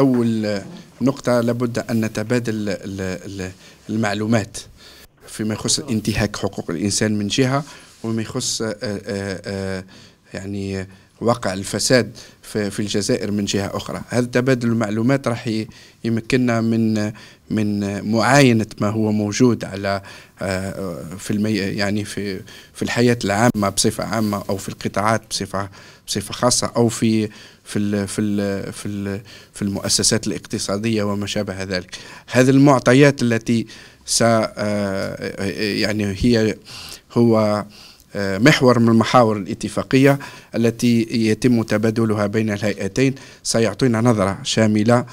أول نقطة لابد أن نتبادل المعلومات فيما يخص انتهاك حقوق الإنسان من جهة وما يخص آه، آه، آه، يعني وقع الفساد في الجزائر من جهة أخرى هذا تبادل المعلومات راح يمكننا من من معاينة ما هو موجود على آه، في المي يعني في في الحياة العامة بصفة عامة أو في القطاعات بصفة بصفة خاصة أو في في الـ في الـ في, الـ في المؤسسات الاقتصادية وما شابه ذلك هذه المعطيات التي س آه، يعني هي هو آه، محور من محاور الاتفاقية التي يتم تبادلها بين الهيئتين سيعطينا نظرة شاملة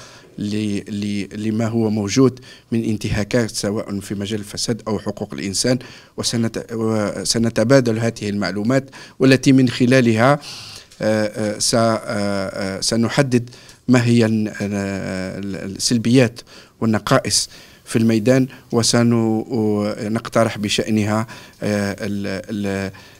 لما هو موجود من انتهاكات سواء في مجال الفساد أو حقوق الإنسان وسنتبادل هذه المعلومات والتي من خلالها آه، آه، سنحدد ما هي السلبيات والنقائص في الميدان وسنقترح بشأنها آه،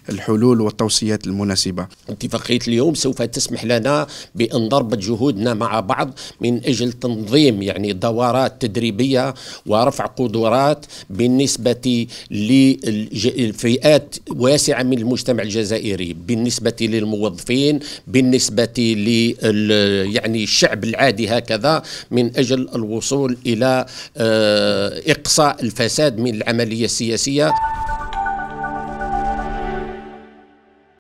الحلول والتوصيات المناسبة اتفاقية اليوم سوف تسمح لنا بأن ضرب جهودنا مع بعض من أجل تنظيم يعني دورات تدريبية ورفع قدرات بالنسبة لفئات واسعة من المجتمع الجزائري بالنسبة للموظفين بالنسبة يعني الشعب العادي هكذا من أجل الوصول إلى آه إقصاء الفساد من العملية السياسية